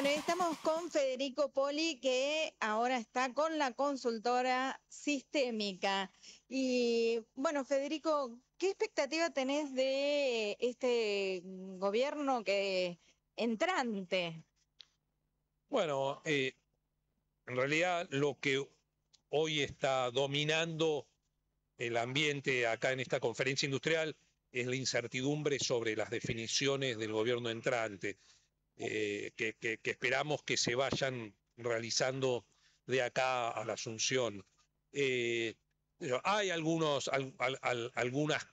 Bueno, estamos con Federico Poli, que ahora está con la consultora sistémica. Y bueno, Federico, ¿qué expectativa tenés de este gobierno que entrante? Bueno, eh, en realidad lo que hoy está dominando el ambiente acá en esta conferencia industrial es la incertidumbre sobre las definiciones del gobierno entrante. Eh, que, esperamos que se vayan realizando de acá a la Asunción. Eh, hay algunos, algunas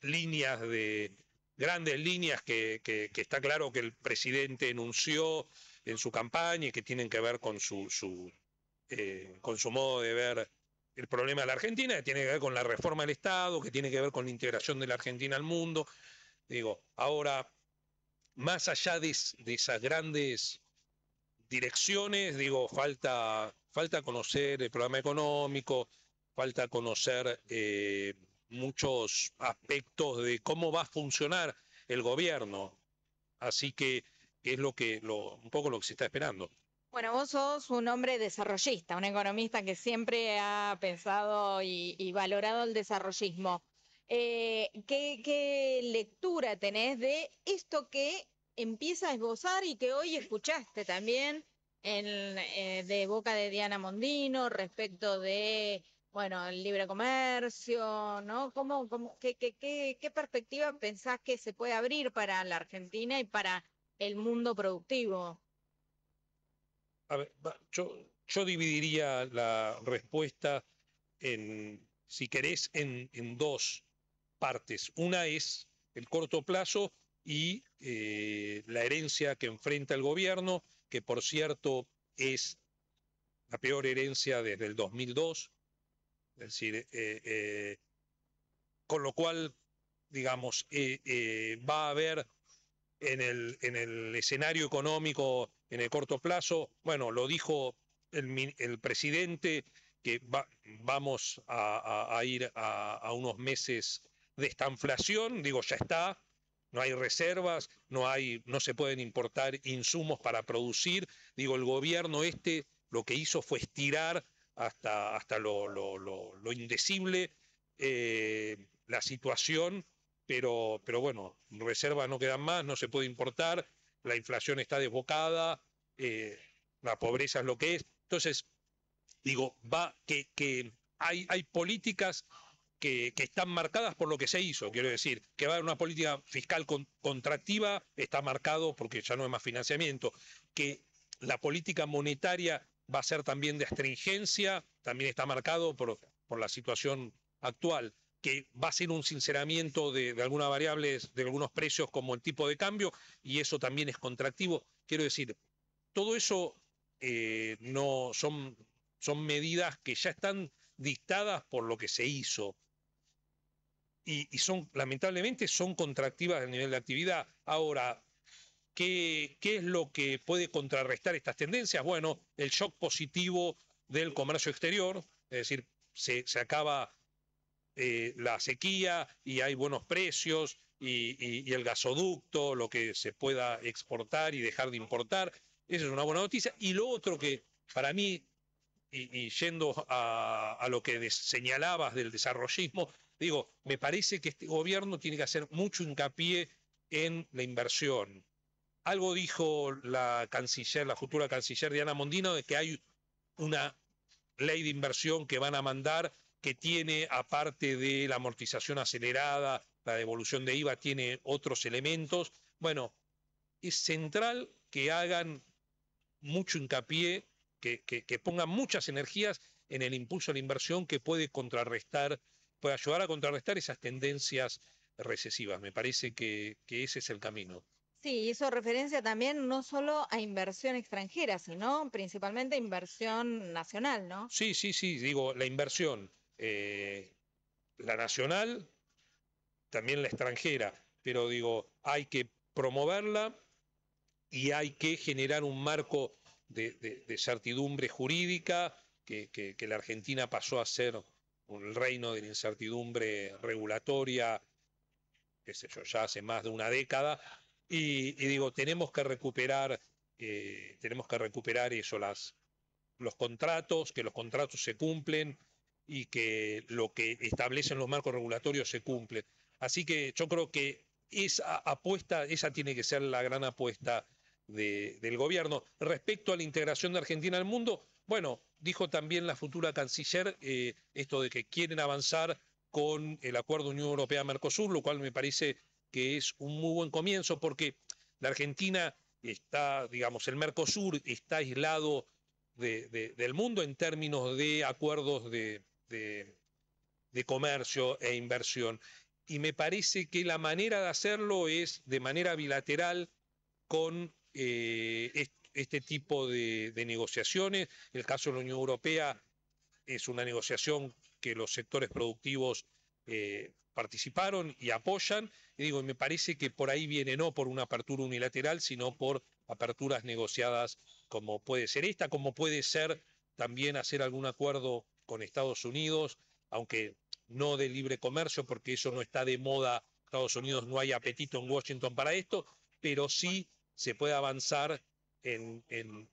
líneas de grandes líneas que, está claro que el presidente enunció en su campaña y que tienen que ver con su, eh, con su modo de ver el problema de la Argentina, que tiene que ver con la reforma del Estado, que tiene que ver con la integración de la Argentina al mundo. Digo, ahora más allá de, esas grandes direcciones, digo, falta, falta conocer el programa económico, falta conocer eh, muchos aspectos de cómo va a funcionar el gobierno. Así que es lo que, un poco lo que se está esperando. Bueno, vos sos un hombre desarrollista, un economista que siempre ha pensado y valorado el desarrollismo. Eh, ¿qué, lectura tenés de esto que empieza a esbozar y que hoy escuchaste también eh, de boca de Diana Mondino respecto de, bueno, el libre comercio, ¿no? ¿Cómo, cómo, qué, perspectiva pensás que se puede abrir para la Argentina y para el mundo productivo? A ver, yo, yo dividiría la respuesta en, si querés, en, en dos partes. Una es el corto plazo y eh, la herencia que enfrenta el gobierno, que por cierto es la peor herencia desde el 2002. Es decir, eh, eh, con lo cual, digamos, va a haber en el, en el escenario económico en el corto plazo, bueno, lo dijo el, presidente, que vamos a, ir a, unos meses de esta inflación, digo, ya está, no hay reservas, no, hay, no se pueden importar insumos para producir, digo, el gobierno este lo que hizo fue estirar hasta, hasta lo, lo, indecible eh, la situación, pero, pero bueno, reservas no quedan más, no se puede importar, la inflación está desbocada, eh, la pobreza es lo que es. Entonces, digo, va que, que hay, hay políticas que, están marcadas por lo que se hizo, quiero decir, que va a haber una política fiscal contractiva, está marcado porque ya no hay más financiamiento, que la política monetaria va a ser también de astringencia, también está marcado por, por la situación actual, que va a ser un sinceramiento de, algunas variables, de algunos precios como el tipo de cambio, y eso también es contractivo. Quiero decir, todo eso eh, no son, son medidas que ya están dictadas por lo que se hizo y, son, lamentablemente, son contractivas a nivel de actividad. Ahora, ¿qué, ¿qué es lo que puede contrarrestar estas tendencias? Bueno, el shock positivo del comercio exterior, es decir, se, acaba eh, la sequía y hay buenos precios y, el gasoducto, lo que se pueda exportar y dejar de importar. Esa es una buena noticia. Y lo otro que para mí, y, yendo a, a, lo que señalabas del desarrollismo, Digo, me parece que este gobierno tiene que hacer mucho hincapié en la inversión. Algo dijo la canciller, la futura canciller Diana Mondino, de que hay una ley de inversión que van a mandar que tiene, aparte de la amortización acelerada, la devolución de IVA, tiene otros elementos. Bueno, es central que hagan mucho hincapié, que, que pongan muchas energías en el impulso a la inversión que puede contrarrestar puede ayudar a contrarrestar esas tendencias recesivas. Me parece que, ese es el camino. Sí, hizo referencia también no solo a inversión extranjera, sino principalmente a inversión nacional, ¿no? Sí, sí, sí, digo, la inversión, eh, la nacional, también la extranjera, pero digo, hay que promoverla y hay que generar un marco de, certidumbre jurídica que la Argentina pasó a ser un reino de la incertidumbre regulatoria, que sé ya hace más de una década. Y, digo, tenemos que recuperar, eh, tenemos que recuperar eso, las, los contratos, que los contratos se cumplen y que lo que establecen los marcos regulatorios se cumple. Así que yo creo que esa apuesta, esa tiene que ser la gran apuesta del gobierno. Respecto a la integración de Argentina al mundo, bueno, dijo también la futura canciller eh, esto de que quieren avanzar con el acuerdo Unión Europea-Mercosur, lo cual me parece que es un muy buen comienzo porque la Argentina está, digamos, el Mercosur está aislado del mundo en términos de acuerdos de, comercio e inversión. Y me parece que la manera de hacerlo es de manera bilateral con eh, este tipo de, negociaciones. El caso de la Unión Europea es una negociación que los sectores productivos eh, participaron y apoyan. Y digo, me parece que por ahí viene no por una apertura unilateral, sino por aperturas negociadas como puede ser esta, como puede ser también hacer algún acuerdo con Estados Unidos, aunque no de libre comercio, porque eso no está de moda. Estados Unidos no hay apetito en Washington para esto, pero sí se puede avanzar en,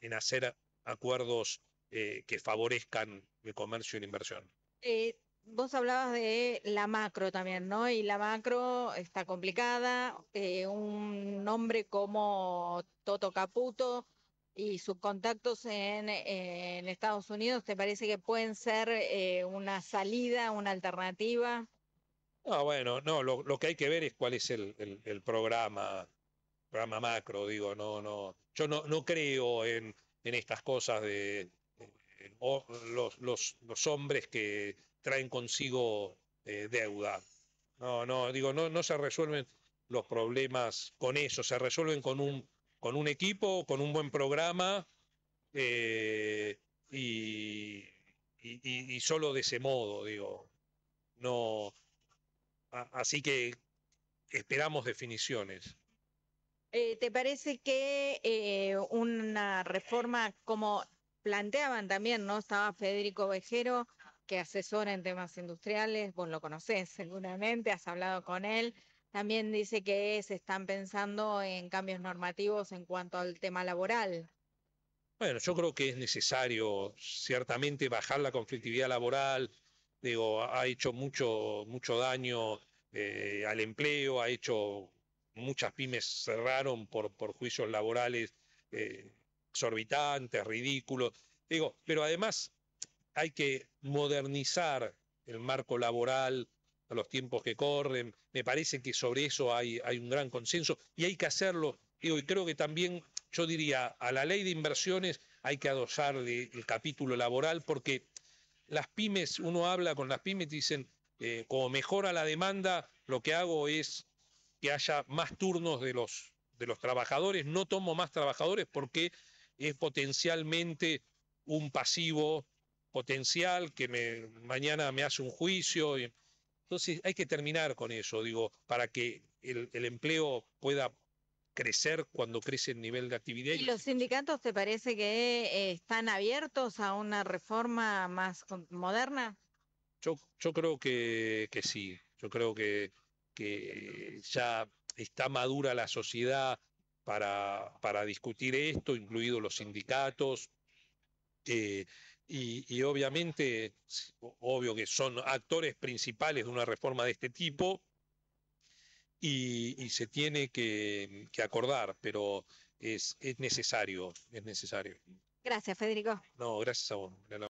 en, hacer acuerdos eh, que favorezcan el comercio y la inversión. Eh, vos hablabas de la macro también, ¿no? Y la macro está complicada. Eh, un nombre como Toto Caputo y sus contactos en, Estados Unidos, ¿te parece que pueden ser una salida, una alternativa? Ah, bueno, no, lo, que hay que ver es cuál es el, el programa programa macro, digo, no, no, yo no, no creo en, estas cosas de los, los, hombres que traen consigo eh, deuda. No, no, digo, no, no se resuelven los problemas con eso, se resuelven con un, con un equipo, con un buen programa eh, y, y, solo de ese modo, digo. No, así que esperamos definiciones. Eh, ¿te parece que eh, una reforma como planteaban también, ¿no? Estaba Federico Vejero, que asesora en temas industriales, vos lo conocés seguramente, has hablado con él. También dice que se están pensando en cambios normativos en cuanto al tema laboral. Bueno, yo creo que es necesario ciertamente bajar la conflictividad laboral. Digo, ha hecho mucho, mucho daño eh, al empleo, ha hecho muchas pymes cerraron por, juicios laborales eh, exorbitantes, ridículos. Digo, pero además hay que modernizar el marco laboral a los tiempos que corren. Me parece que sobre eso hay, un gran consenso y hay que hacerlo. y creo que también, yo diría, a la ley de inversiones hay que adosarle el capítulo laboral porque las pymes, uno habla con las pymes y dicen, eh, como mejora la demanda, lo que hago es que haya más turnos de los, de los trabajadores. No tomo más trabajadores porque es potencialmente un pasivo potencial que mañana me hace un juicio. entonces hay que terminar con eso, digo, para que el, empleo pueda crecer cuando crece el nivel de actividad. ¿Y los sindicatos te parece que eh, están abiertos a una reforma más moderna? Yo, yo creo que, que sí, yo creo que que ya está madura la sociedad para, para discutir esto, incluidos los sindicatos. Eh, y, obviamente, obvio que son actores principales de una reforma de este tipo y, se tiene que, acordar, pero es, es, necesario, es necesario. Gracias, Federico. No, gracias a vos.